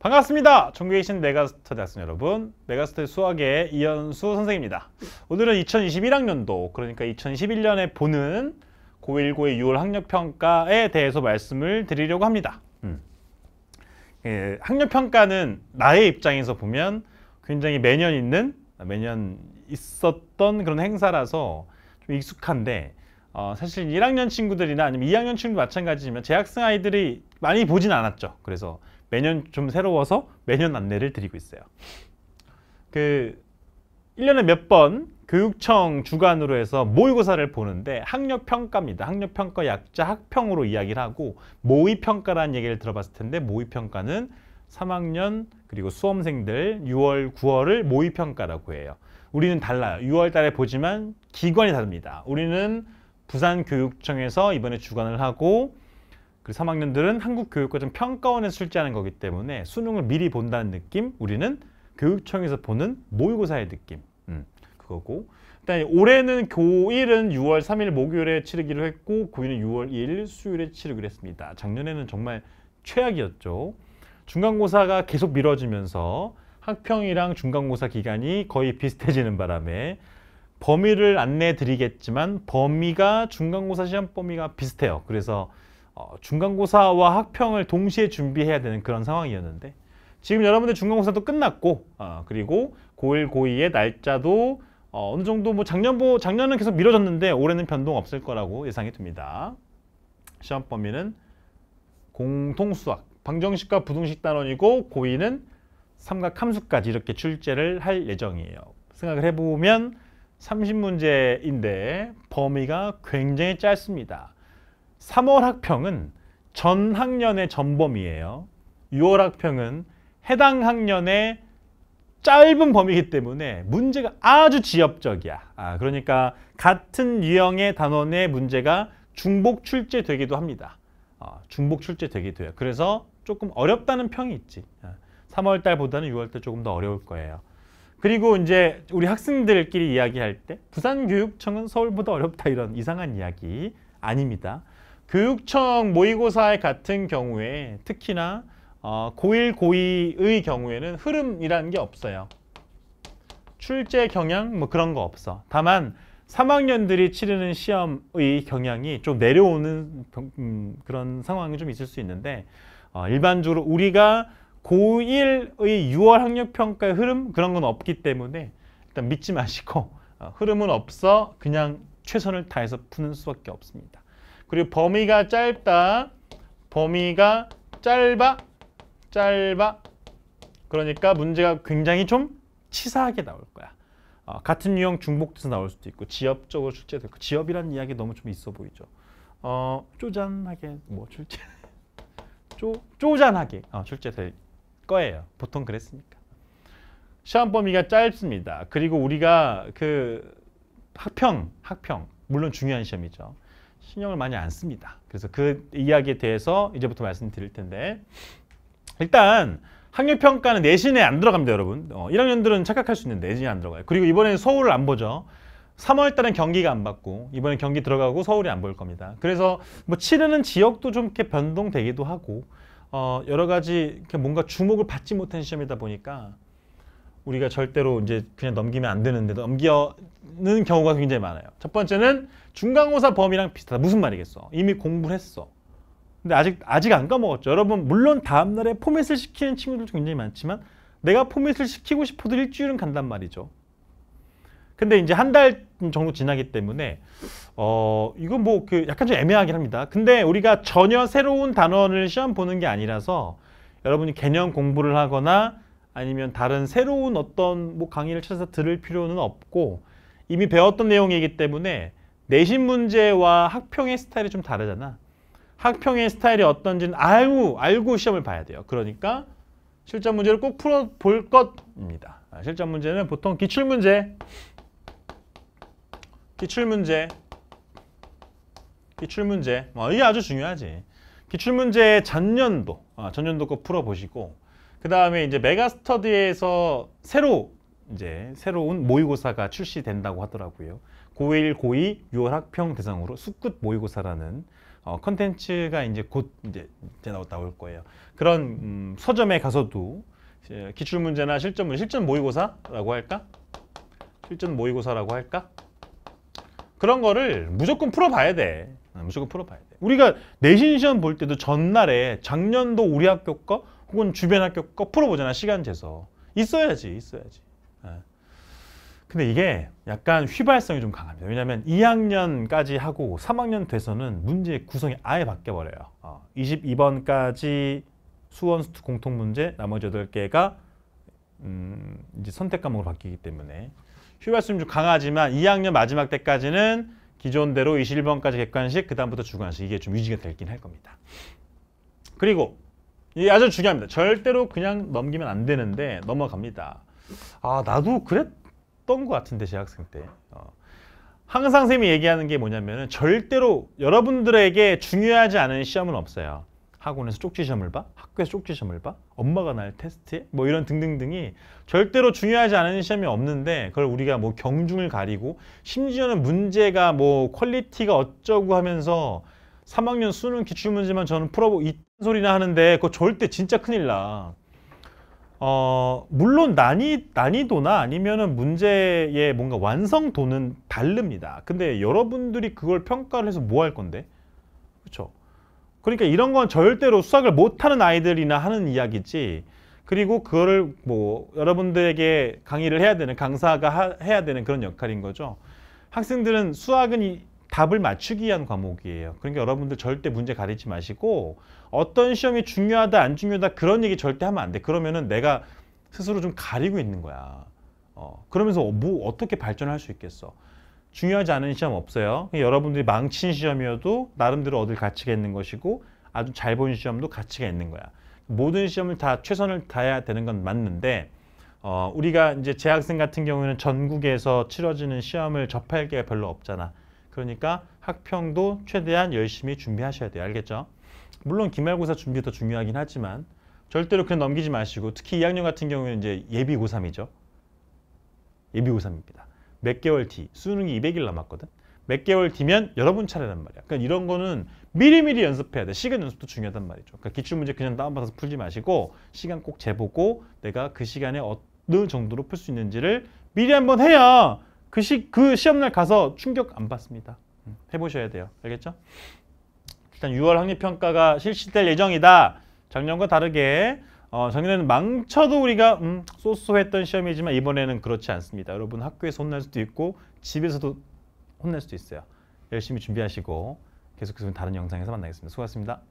반갑습니다. 전국에 계신 메가스터 대학생 여러분, 메가스터 수학의 이현수 선생입니다. 오늘은 2021학년도, 그러니까 2011년에 보는 고1고의 6월 학력평가에 대해서 말씀을 드리려고 합니다. 음. 예, 학력평가는 나의 입장에서 보면 굉장히 매년 있는, 매년 있었던 그런 행사라서 좀 익숙한데 어, 사실 1학년 친구들이나 아니면 2학년 친구 마찬가지지만 재학생 아이들이 많이 보진 않았죠. 그래서 매년 좀 새로워서 매년 안내를 드리고 있어요. 그 1년에 몇 번 교육청 주관으로 해서 모의고사를 보는데 학력평가입니다. 학력평가 약자 학평으로 이야기를 하고 모의평가라는 얘기를 들어봤을 텐데 모의평가는 3학년 그리고 수험생들 6월, 9월을 모의평가라고 해요. 우리는 달라요. 6월 달에 보지만 기관이 다릅니다. 우리는 부산교육청에서 이번에 주관을 하고 그 3학년들은 한국교육과정 평가원에서 출제하는 거기 때문에 수능을 미리 본다는 느낌 우리는 교육청에서 보는 모의고사의 느낌 음, 그거고 일단 올해는 교일은 6월 3일 목요일에 치르기로 했고 고2는 6월 2일 수요일에 치르기로 했습니다 작년에는 정말 최악이었죠 중간고사가 계속 미뤄지면서 학평이랑 중간고사 기간이 거의 비슷해지는 바람에 범위를 안내해 드리겠지만 범위가 중간고사 시험 범위가 비슷해요. 그래서 어, 중간고사와 학평을 동시에 준비해야 되는 그런 상황이었는데 지금 여러분들 중간고사도 끝났고 어, 그리고 고1, 고2의 날짜도 어, 어느 정도 뭐 작년 보 작년은 계속 미뤄졌는데 올해는 변동 없을 거라고 예상이 됩니다. 시험 범위는 공통수학, 방정식과 부등식 단원이고 고2는 삼각함수까지 이렇게 출제를 할 예정이에요. 생각을 해보면 30문제인데 범위가 굉장히 짧습니다. 3월 학평은 전 학년의 전범위예요. 6월 학평은 해당 학년의 짧은 범위이기 때문에 문제가 아주 지엽적이야. 아, 그러니까 같은 유형의 단원의 문제가 중복 출제되기도 합니다. 어, 중복 출제되기도 해요. 그래서 조금 어렵다는 평이 있지. 3월 아, 달보다는 6월 달 조금 더 어려울 거예요. 그리고 이제 우리 학생들끼리 이야기할 때 부산교육청은 서울보다 어렵다 이런 이상한 이야기 아닙니다. 교육청 모의고사 같은 경우에 특히나 어, 고1, 고2의 경우에는 흐름이라는 게 없어요. 출제 경향 뭐 그런 거 없어. 다만 3학년들이 치르는 시험의 경향이 좀 내려오는 음, 그런 상황이 좀 있을 수 있는데 어, 일반적으로 우리가 고1의 6월 학력평가의 흐름 그런 건 없기 때문에 일단 믿지 마시고 어, 흐름은 없어 그냥 최선을 다해서 푸는 수밖에 없습니다. 그리고 범위가 짧다. 범위가 짧아. 짧아. 그러니까 문제가 굉장히 좀 치사하게 나올 거야. 어, 같은 유형 중복돼서 나올 수도 있고 지엽적으로 출제도 있고 지엽이라는 이야기 너무 좀 있어 보이죠. 어, 쪼잔하게 뭐 출제 쪼, 쪼잔하게 어, 출제될 거예요. 보통 그랬으니까. 시험 범위가 짧습니다. 그리고 우리가 그 학평, 학평, 물론 중요한 시험이죠. 신경을 많이 안 씁니다. 그래서 그 이야기에 대해서 이제부터 말씀드릴 텐데 일단 학력평가는 내신에 안 들어갑니다, 여러분. 어, 1학년들은 착각할 수 있는데 내신에안 들어가요. 그리고 이번에 서울을 안 보죠. 3월 달은 경기가 안 받고 이번에 경기 들어가고 서울이 안 보일 겁니다. 그래서 뭐 치르는 지역도 좀 이렇게 변동되기도 하고 어, 여러 가지 뭔가 주목을 받지 못한 시험이다 보니까 우리가 절대로 이제 그냥 넘기면 안 되는데 넘기는 경우가 굉장히 많아요. 첫 번째는 중간고사 범위랑 비슷하다. 무슨 말이겠어? 이미 공부를 했어. 근데 아직 아직 안 까먹었죠. 여러분 물론 다음 날에 포맷을 시키는 친구들도 굉장히 많지만 내가 포맷을 시키고 싶어도 일주일은 간단 말이죠. 근데 이제 한 달 정도 지나기 때문에 어 이건 뭐 그 약간 좀 애매하긴 합니다. 근데 우리가 전혀 새로운 단원을 시험 보는 게 아니라서 여러분이 개념 공부를 하거나 아니면 다른 새로운 어떤 뭐 강의를 찾아서 들을 필요는 없고 이미 배웠던 내용이기 때문에 내신 문제와 학평의 스타일이 좀 다르잖아. 학평의 스타일이 어떤지는 알고, 알고 시험을 봐야 돼요. 그러니까 실전 문제를 꼭 풀어볼 것입니다. 실전 문제는 보통 기출문제 기출문제 기출문제 뭐 이게 아주 중요하지 기출문제 전년도 아, 전년도 거 풀어보시고 그 다음에 이제 메가스터디에서 새로 이제 새로운 모의고사가 출시된다고 하더라고요 고1, 고2 6월학평 대상으로 숲끝 모의고사라는 어, 컨텐츠가 이제 곧 이제, 이제 나올 거예요 그런 음, 서점에 가서도 예, 기출문제나 실전문 실전 모의고사라고 할까? 실전 모의고사라고 할까? 그런 거를 무조건 풀어봐야 돼. 무조건 풀어봐야 돼. 우리가 내신 시험 볼 때도 전날에 작년도 우리 학교 거 혹은 주변 학교 거 풀어보잖아. 시간 재서. 있어야지. 있어야지. 근데 이게 약간 휘발성이 좀 강합니다. 왜냐하면 2학년까지 하고 3학년 돼서는 문제 구성이 아예 바뀌어버려요. 22번까지 어, 수원 공통문제 나머지 8개가 음, 이제 선택 과목으로 바뀌기 때문에 휴발성는좀 강하지만 2학년 마지막 때까지는 기존대로 21번까지 객관식, 그 다음부터 주관식 이게 좀 유지가 되긴 할 겁니다. 그리고 이게 아주 중요합니다. 절대로 그냥 넘기면 안 되는데 넘어갑니다. 아 나도 그랬던 것 같은데 재학생 때. 어. 항상 선생님이 얘기하는 게 뭐냐면 은 절대로 여러분들에게 중요하지 않은 시험은 없어요. 학원에서 쪽지시험을 봐? 학교에서 쪽지시험을 봐? 엄마가 날 테스트해? 뭐 이런 등등등이 절대로 중요하지 않은 시험이 없는데 그걸 우리가 뭐 경중을 가리고 심지어는 문제가 뭐 퀄리티가 어쩌고 하면서 3학년 수능 기출문제만 저는 풀어보고 이 소리나 하는데 그거 절대 진짜 큰일 나. 어, 물론 난이, 난이도나 아니면은 문제의 뭔가 완성도는 다릅니다. 근데 여러분들이 그걸 평가를 해서 뭐 할 건데? 그렇죠? 그러니까 이런 건 절대로 수학을 못하는 아이들이나 하는 이야기지 그리고 그거를 뭐 여러분들에게 강의를 해야 되는 강사가 하, 해야 되는 그런 역할인 거죠 학생들은 수학은 이, 답을 맞추기 위한 과목이에요 그러니까 여러분들 절대 문제 가리지 마시고 어떤 시험이 중요하다 안 중요하다 그런 얘기 절대 하면 안돼 그러면은 내가 스스로 좀 가리고 있는 거야 어, 그러면서 뭐 어떻게 발전할 수 있겠어 중요하지 않은 시험 없어요. 여러분들이 망친 시험이어도 나름대로 얻을 가치가 있는 것이고 아주 잘 본 시험도 가치가 있는 거야. 모든 시험을 다 최선을 다해야 되는 건 맞는데 어, 우리가 이제 재학생 같은 경우에는 전국에서 치러지는 시험을 접할 기회가 별로 없잖아. 그러니까 학평도 최대한 열심히 준비하셔야 돼요. 알겠죠? 물론 기말고사 준비 더 중요하긴 하지만 절대로 그냥 넘기지 마시고 특히 2학년 같은 경우에는 이제 예비고3이죠. 예비고3입니다. 몇 개월 뒤 수능이 200일 남았거든 몇 개월 뒤면 여러분 차례란 말이야 그러니까 이런 거는 미리미리 연습해야 돼 시간 연습도 중요하단 말이죠 그러니까 기출문제 그냥 다운받아서 풀지 마시고 시간 꼭 재보고 내가 그 시간에 어느 정도로 풀 수 있는지를 미리 한번 해야 그, 시, 그 시험날 가서 충격 안 받습니다 음, 해보셔야 돼요 알겠죠? 일단 6월 학력평가가 실시될 예정이다 작년과 다르게 어, 작년에는 망쳐도 우리가 음, 쏘쏘했던 시험이지만 이번에는 그렇지 않습니다. 여러분 학교에서 혼날 수도 있고 집에서도 혼날 수도 있어요. 열심히 준비하시고 계속해서 다른 영상에서 만나겠습니다. 수고하셨습니다.